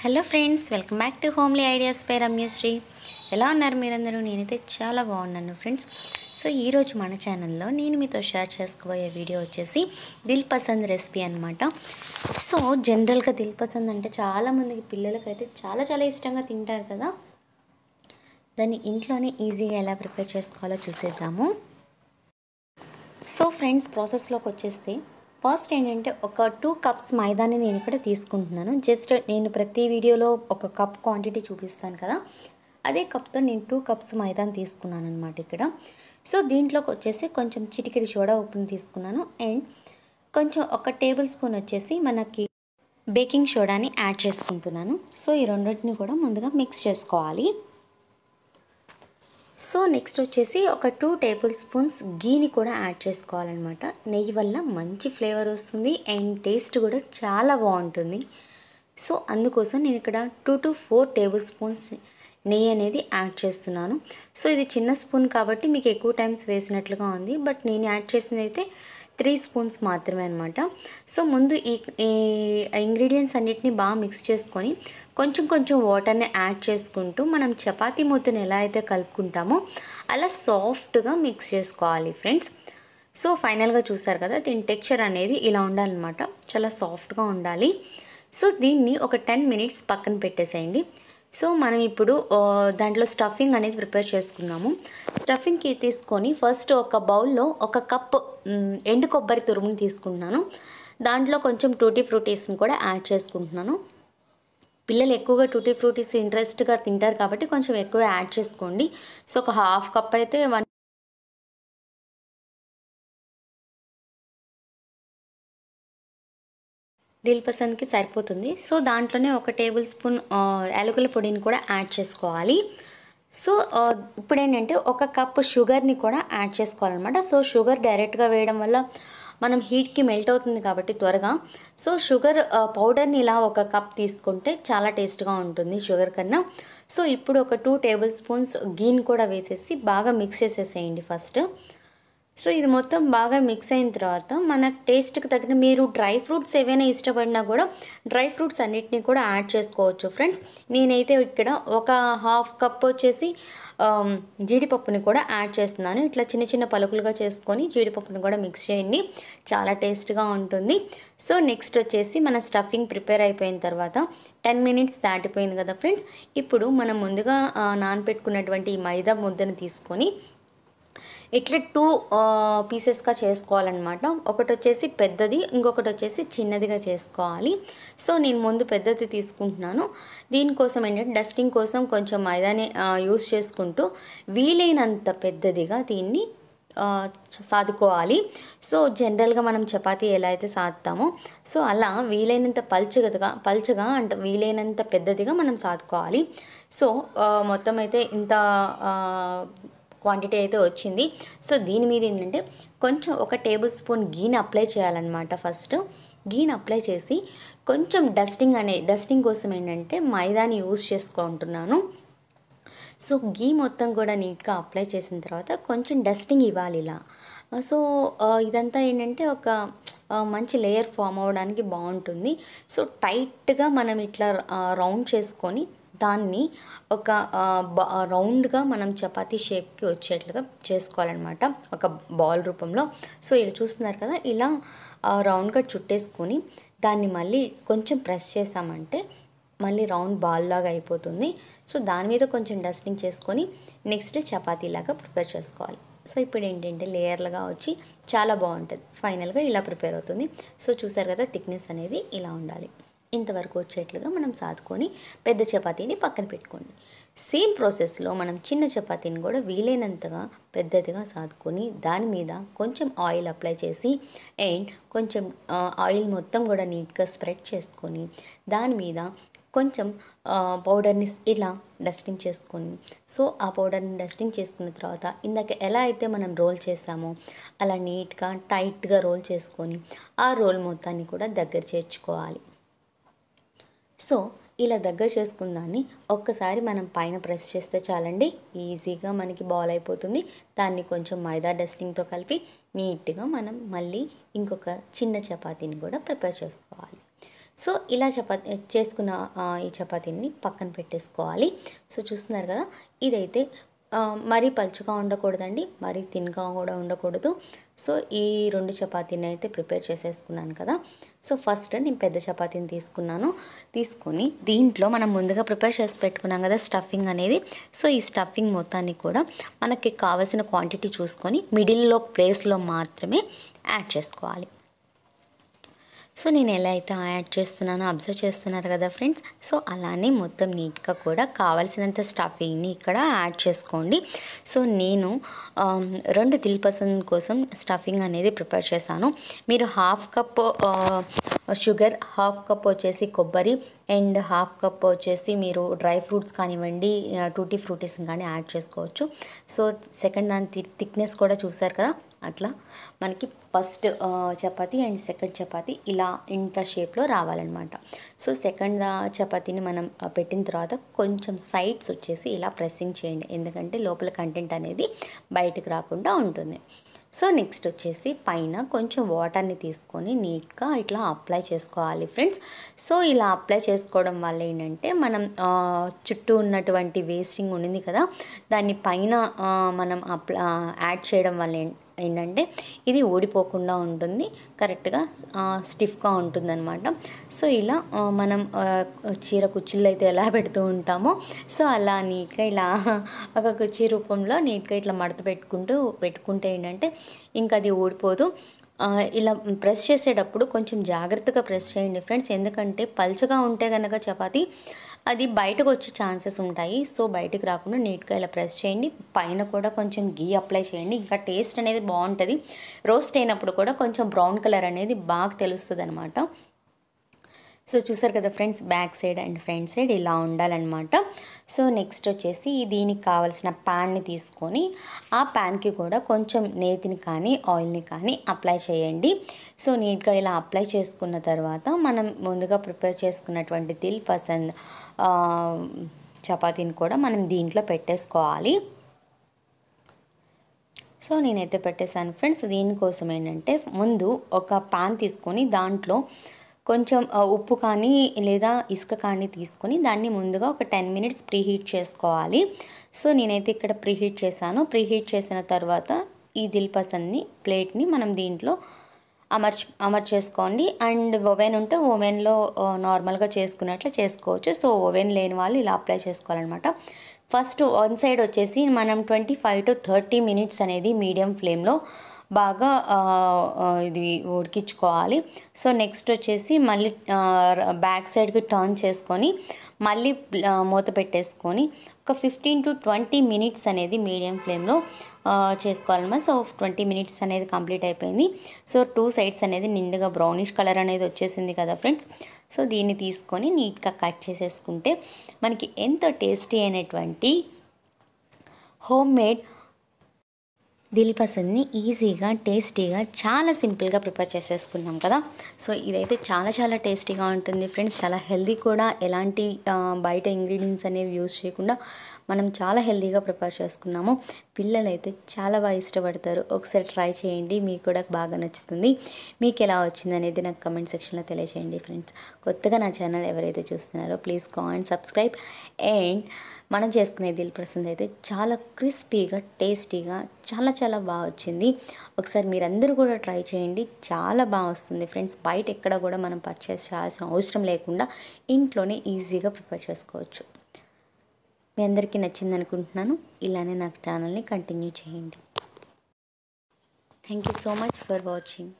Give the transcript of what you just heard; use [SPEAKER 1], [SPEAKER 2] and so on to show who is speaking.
[SPEAKER 1] hello friends welcome back to homely ideas పై రమ్యశ్రీ ఎలా ఉన్నారు మీరందరూ నేనైతే చాలా బాగున్నాను ఫ్రెండ్స్ సో ఈరోజు మన ఛానల్లో నేను మీతో షేర్ చేసుకోబోయే వీడియో వచ్చేసి దిల్ పసంద్ రెసిపీ అనమాట సో జనరల్గా దిల్ పసంద్ అంటే చాలామందికి పిల్లలకైతే చాలా చాలా ఇష్టంగా తింటారు కదా దాన్ని ఇంట్లోనే ఈజీగా ఎలా ప్రిపేర్ చేసుకోవాలో చూసేద్దాము సో ఫ్రెండ్స్ ప్రాసెస్లోకి వచ్చేస్తే ఫస్ట్ ఏంటంటే ఒక టూ కప్స్ మైదాని నేను ఇక్కడ తీసుకుంటున్నాను జస్ట్ నేను ప్రతి వీడియోలో ఒక కప్ క్వాంటిటీ చూపిస్తాను కదా అదే కప్తో నేను టూ కప్స్ మైదాని తీసుకున్నాను అనమాట ఇక్కడ సో దీంట్లోకి వచ్చేసి కొంచెం చిటికెడి సోడా ఉప్పును తీసుకున్నాను అండ్ కొంచెం ఒక టేబుల్ స్పూన్ వచ్చేసి మనకి బేకింగ్ సోడాని యాడ్ చేసుకుంటున్నాను సో ఈ రెండింటిని కూడా ముందుగా మిక్స్ చేసుకోవాలి సో నెక్స్ట్ వచ్చేసి ఒక టూ టేబుల్ స్పూన్స్ గీని కూడా యాడ్ చేసుకోవాలన్నమాట నెయ్యి వల్ల మంచి ఫ్లేవర్ వస్తుంది అండ్ టేస్ట్ కూడా చాలా బాగుంటుంది సో అందుకోసం నేను ఇక్కడ two to four tablespoons నెయ్యి అనేది యాడ్ చేస్తున్నాను సో ఇది చిన్న స్పూన్ కాబట్టి మీకు ఎక్కువ టైమ్స్ వేసినట్లుగా ఉంది బట్ నేను యాడ్ చేసింది అయితే త్రీ స్పూన్స్ మాత్రమే అనమాట సో ముందు ఈ ఇంగ్రీడియంట్స్ అన్నిటిని బాగా మిక్స్ చేసుకొని కొంచెం కొంచెం వాటర్ని యాడ్ చేసుకుంటూ మనం చపాతి మూతను ఎలా అయితే కలుపుకుంటామో అలా సాఫ్ట్గా మిక్స్ చేసుకోవాలి ఫ్రెండ్స్ సో ఫైనల్గా చూసారు కదా దీని టెక్చర్ అనేది ఇలా ఉండాలన్నమాట చాలా సాఫ్ట్గా ఉండాలి సో దీన్ని ఒక టెన్ మినిట్స్ పక్కన పెట్టేసేయండి సో మనం ఇప్పుడు దాంట్లో స్టఫింగ్ అనేది ప్రిపేర్ చేసుకుందాము స్టఫింగ్కి తీసుకొని ఫస్ట్ ఒక బౌల్లో ఒక కప్ ఎండు కొబ్బరి తురుముని తీసుకుంటున్నాను దాంట్లో కొంచెం టూటీ ఫ్రూటీస్ని కూడా యాడ్ చేసుకుంటున్నాను పిల్లలు ఎక్కువగా టూటీ ఫ్రూటీస్ ఇంట్రెస్ట్గా తింటారు కాబట్టి కొంచెం ఎక్కువ యాడ్ చేసుకోండి సో ఒక హాఫ్ కప్ అయితే వన్ దిల్ పసంద్కి సరిపోతుంది సో దాంట్లోనే ఒక టేబుల్ స్పూన్ యాలకుల పొడిని కూడా యాడ్ చేసుకోవాలి సో ఇప్పుడు ఏంటంటే ఒక కప్ షుగర్ని కూడా యాడ్ చేసుకోవాలన్నమాట సో షుగర్ డైరెక్ట్గా వేయడం వల్ల మనం హీట్కి మెల్ట్ అవుతుంది కాబట్టి త్వరగా సో షుగర్ పౌడర్ని ఇలా ఒక కప్ తీసుకుంటే చాలా టేస్ట్గా ఉంటుంది షుగర్ కన్నా సో ఇప్పుడు ఒక టూ టేబుల్ స్పూన్స్ గీన్ కూడా వేసేసి బాగా మిక్స్ చేసేసేయండి ఫస్ట్ సో ఇది మొత్తం బాగా మిక్స్ అయిన తర్వాత మన టేస్ట్కి తగిన మీరు డ్రై ఫ్రూట్స్ ఏవైనా ఇష్టపడినా కూడా డ్రై ఫ్రూట్స్ అన్నిటినీ కూడా యాడ్ చేసుకోవచ్చు ఫ్రెండ్స్ నేనైతే ఇక్కడ ఒక హాఫ్ కప్ వచ్చేసి జీడిపప్పుని కూడా యాడ్ చేస్తున్నాను ఇట్లా చిన్న చిన్న పలుకులుగా చేసుకొని జీడిపప్పుని కూడా మిక్స్ చేయండి చాలా టేస్ట్గా ఉంటుంది సో నెక్స్ట్ వచ్చేసి మన స్టఫింగ్ ప్రిపేర్ అయిపోయిన తర్వాత టెన్ మినిట్స్ దాటిపోయింది కదా ఫ్రెండ్స్ ఇప్పుడు మనం ముందుగా నానపెట్టుకున్నటువంటి ఈ మైదా ముద్దను తీసుకొని ఇట్లా టూ పీసెస్గా చేసుకోవాలన్నమాట ఒకటి వచ్చేసి పెద్దది ఇంకొకటి వచ్చేసి చిన్నదిగా చేసుకోవాలి సో నేను ముందు పెద్దది తీసుకుంటున్నాను దీనికోసం ఏంటంటే డస్టింగ్ కోసం కొంచెం మైదాని యూస్ చేసుకుంటూ వీలైనంత పెద్దదిగా దీన్ని సాదుకోవాలి సో జనరల్గా మనం చపాతీ ఎలా అయితే సాదుతామో సో అలా వీలైనంత పల్చగా పల్చగా అంటే వీలైనంత పెద్దదిగా మనం సాదుకోవాలి సో మొత్తం అయితే ఇంత క్వాంటిటీ అయితే వచ్చింది సో దీని మీద ఏంటంటే కొంచెం ఒక టేబుల్ స్పూన్ గీని అప్లై చేయాలన్నమాట ఫస్ట్ గీని అప్లై చేసి కొంచెం డస్టింగ్ అనే డస్టింగ్ కోసం ఏంటంటే మైదాని యూజ్ చేసుకుంటున్నాను సో గీ మొత్తం కూడా నీట్గా అప్లై చేసిన తర్వాత కొంచెం డస్టింగ్ ఇవ్వాలి ఇలా సో ఇదంతా ఏంటంటే ఒక మంచి లేయర్ ఫామ్ అవ్వడానికి బాగుంటుంది సో టైట్గా మనం ఇట్లా రౌండ్ చేసుకొని దాన్ని ఒక రౌండ్గా మనం చపాతీ షేప్కి వచ్చేట్లుగా చేసుకోవాలన్నమాట ఒక బాల్ రూపంలో సో ఇలా చూస్తున్నారు కదా ఇలా రౌండ్గా చుట్టేసుకొని దాన్ని మళ్ళీ కొంచెం ప్రెస్ చేసామంటే మళ్ళీ రౌండ్ బాల్ లాగా అయిపోతుంది సో దాని మీద కొంచెం డస్టింగ్ చేసుకొని నెక్స్ట్ చపాతీ లాగా ప్రిపేర్ చేసుకోవాలి సో ఇప్పుడు ఏంటంటే లేయర్లుగా వచ్చి చాలా బాగుంటుంది ఫైనల్గా ఇలా ప్రిపేర్ అవుతుంది సో చూసారు కదా థిక్నెస్ అనేది ఇలా ఉండాలి ఇంతవరకు వచ్చేట్లుగా మనం సాదుకొని పెద్ద చపాతీని పక్కన పెట్టుకోండి సేమ్ ప్రాసెస్లో మనం చిన్న చపాతీని కూడా వీలైనంతగా పెద్దదిగా సాదుకొని దాని మీద కొంచెం ఆయిల్ అప్లై చేసి అండ్ కొంచెం ఆయిల్ మొత్తం కూడా నీట్గా స్ప్రెడ్ చేసుకొని దాని మీద కొంచెం పౌడర్ని ఇలా డస్టింగ్ చేసుకొని సో ఆ పౌడర్ని డస్టింగ్ చేసుకున్న తర్వాత ఇందాక ఎలా అయితే మనం రోల్ చేసామో అలా నీట్గా టైట్గా రోల్ చేసుకొని ఆ రోల్ మొత్తాన్ని కూడా దగ్గర చేర్చుకోవాలి సో ఇలా దగ్గర చేసుకుందాన్ని ఒక్కసారి మనం పైన ప్రెస్ చేస్తే చాలండి ఈజీగా మనకి బాల్ అయిపోతుంది దాన్ని కొంచెం మైదా డస్టింగ్తో కలిపి నీట్గా మనం మళ్ళీ ఇంకొక చిన్న చపాతీని కూడా ప్రిపేర్ చేసుకోవాలి సో ఇలా చపా చేసుకున్న ఈ చపాతీని పక్కన పెట్టేసుకోవాలి సో చూస్తున్నారు కదా ఇదైతే మరీ పలుచగా ఉండకూడదండి మరీ తిన్గా కూడా ఉండకూడదు సో ఈ రెండు చపాతీని అయితే ప్రిపేర్ చేసేసుకున్నాను కదా సో ఫస్ట్ నేను పెద్ద చపాతీని తీసుకున్నాను తీసుకొని దీంట్లో మనం ముందుగా ప్రిపేర్ చేసి పెట్టుకున్నాం కదా స్టఫింగ్ అనేది సో ఈ స్టఫింగ్ మొత్తాన్ని కూడా మనకి కావాల్సిన క్వాంటిటీ చూసుకొని మిడిల్లో ప్లేస్లో మాత్రమే యాడ్ చేసుకోవాలి సో నేను ఎలా అయితే యాడ్ చేస్తున్నానో అబ్జర్వ్ చేస్తున్నారు కదా ఫ్రెండ్స్ సో అలానే మొత్తం నీట్గా కూడా కావాల్సినంత స్టఫింగ్ని ఇక్కడ యాడ్ చేసుకోండి సో నేను రెండు దిల్ కోసం స్టఫింగ్ అనేది ప్రిపేర్ చేశాను మీరు half cup sugar half cup వచ్చేసి కొబ్బరి అండ్ హాఫ్ కప్ వచ్చేసి మీరు డ్రై ఫ్రూట్స్ కానివ్వండి టూటీ ఫ్రూటీస్ కానీ యాడ్ చేసుకోవచ్చు సో సెకండ్ దాని థిక్నెస్ కూడా చూసారు కదా అట్లా మనకి first chapati and second chapati ఇలా ఇంత షేప్లో రావాలన్నమాట సో సెకండ్ చపాతీని మనం పెట్టిన తర్వాత కొంచెం సైడ్స్ వచ్చేసి ఇలా ప్రెస్సింగ్ చేయండి ఎందుకంటే లోపల కంటెంట్ అనేది బయటకు రాకుండా ఉంటుంది సో నెక్స్ట్ వచ్చేసి పైన కొంచెం వాటర్ని తీసుకొని నీట్గా ఇట్లా అప్లై చేసుకోవాలి ఫ్రెండ్స్ సో ఇలా అప్లై చేసుకోవడం వల్ల ఏంటంటే మనం చుట్టూ ఉన్నటువంటి వేస్టింగ్ ఉంది కదా దాన్ని పైన మనం అప్లా యాడ్ చేయడం వల్ల ఏంటంటే ఇది ఓడిపోకుండా ఉంటుంది కరెక్ట్గా స్టిఫ్గా అనమాట సో ఇలా మనం చీర కుర్చీలు అయితే ఎలా పెడుతూ ఉంటామో సో అలా నీట్గా ఇలా ఒక కుర్చీ రూపంలో నీట్గా ఇట్లా మడత పెట్టుకుంటూ పెట్టుకుంటే ఏంటంటే ఇంకా అది ఓడిపోదు ఇలా ప్రెస్ చేసేటప్పుడు కొంచెం జాగ్రత్తగా ప్రెస్ చేయండి ఫ్రెండ్స్ ఎందుకంటే పల్చగా ఉంటే కనుక చపాతి అది బయటకు వచ్చే ఛాన్సెస్ ఉంటాయి సో బయటకు రాకుండా నీట్గా ఇలా ప్రెస్ చేయండి పైన కూడా కొంచెం గీ అప్లై చేయండి ఇంకా టేస్ట్ అనేది బాగుంటుంది రోస్ట్ అయినప్పుడు కూడా కొంచెం బ్రౌన్ కలర్ అనేది బాగా తెలుస్తుంది అనమాట సో చూసారు కదా friends back side and front side ఇలా ఉండాలన్నమాట సో నెక్స్ట్ వచ్చేసి దీనికి కావాల్సిన ప్యాన్ని తీసుకొని ఆ ప్యాన్కి కూడా కొంచెం నేతిని కానీ ఆయిల్ని కానీ అప్లై చేయండి సో నీట్గా ఇలా అప్లై చేసుకున్న తర్వాత మనం ముందుగా ప్రిపేర్ చేసుకున్నటువంటి దిల్ పసంద్ చపాతీని కూడా మనం దీంట్లో పెట్టేసుకోవాలి సో నేనైతే పెట్టేశాను ఫ్రెండ్స్ దీనికోసం ఏంటంటే ముందు ఒక పాన్ తీసుకొని దాంట్లో కొంచెం ఉప్పు కానీ లేదా ఇసుక కానీ తీసుకొని దాన్ని ముందుగా ఒక టెన్ మినిట్స్ ప్రీహీట్ చేసుకోవాలి సో నేనైతే ఇక్కడ ప్రీహీట్ చేశాను ప్రీహీట్ చేసిన తర్వాత ఈ దిల్పసంది ప్లేట్ని మనం దీంట్లో అమర్చ్ అమర్చేసుకోండి అండ్ ఓవెన్ ఉంటే ఓవెన్లో నార్మల్గా చేసుకున్నట్లు చేసుకోవచ్చు సో ఓవెన్ లేని వాళ్ళు ఇలా అప్లై చేసుకోవాలన్నమాట ఫస్ట్ వన్ సైడ్ వచ్చేసి మనం twenty five to thirty minutes అనేది మీడియం ఫ్లేమ్లో బాగా ఇది ఉడికించుకోవాలి సో నెక్స్ట్ వచ్చేసి మళ్ళీ బ్యాక్ సైడ్కి టర్న్ చేసుకొని మళ్ళీ మూత పెట్టేసుకొని ఒక ఫిఫ్టీన్ టు ట్వంటీ మినిట్స్ అనేది మీడియం ఫ్లేమ్లో చేసుకోవాలన్నమాట సో ట్వంటీ మినిట్స్ అనేది కంప్లీట్ అయిపోయింది సో టూ సైడ్స్ అనేది నిండుగా బ్రౌనిష్ కలర్ అనేది వచ్చేసింది కదా ఫ్రెండ్స్ సో దీన్ని తీసుకొని నీట్గా కట్ చేసేసుకుంటే మనకి ఎంతో టేస్టీ అయినటువంటి హోమ్ మేడ్ దిల్ పసంద్ని ఈజీగా టేస్టీగా చాలా సింపుల్గా ప్రిపేర్ చేసేసుకున్నాం కదా సో ఇదైతే చాలా చాలా టేస్టీగా ఉంటుంది ఫ్రెండ్స్ చాలా హెల్దీ కూడా ఎలాంటి బయట ఇంగ్రీడియంట్స్ అనేవి యూజ్ చేయకుండా మనం చాలా హెల్దీగా ప్రిపేర్ చేసుకున్నాము పిల్లలైతే చాలా బాగా ఇష్టపడతారు ఒకసారి ట్రై చేయండి మీకు కూడా బాగా నచ్చుతుంది మీకు ఎలా వచ్చింది అనేది నాకు కమెంట్ సెక్షన్లో తెలియజేయండి ఫ్రెండ్స్ కొత్తగా నా ఛానల్ ఎవరైతే చూస్తున్నారో ప్లీజ్ కామెంట్ సబ్స్క్రైబ్ అండ్ మనం చేసుకునే దిల్ ప్రసంద్ అయితే చాలా క్రిస్పీగా టేస్టీగా చాలా చాలా బాగా వచ్చింది ఒకసారి మీరందరూ కూడా ట్రై చేయండి చాలా బాగా వస్తుంది ఫ్రెండ్స్ బయట ఎక్కడ కూడా మనం పర్చేస్ చేయాల్సిన అవసరం లేకుండా ఇంట్లోనే ఈజీగా ప్రిపేర్ చేసుకోవచ్చు మీ అందరికీ నచ్చింది అనుకుంటున్నాను ఇలానే నాకు ఛానల్ని కంటిన్యూ చేయండి thank you so much for watching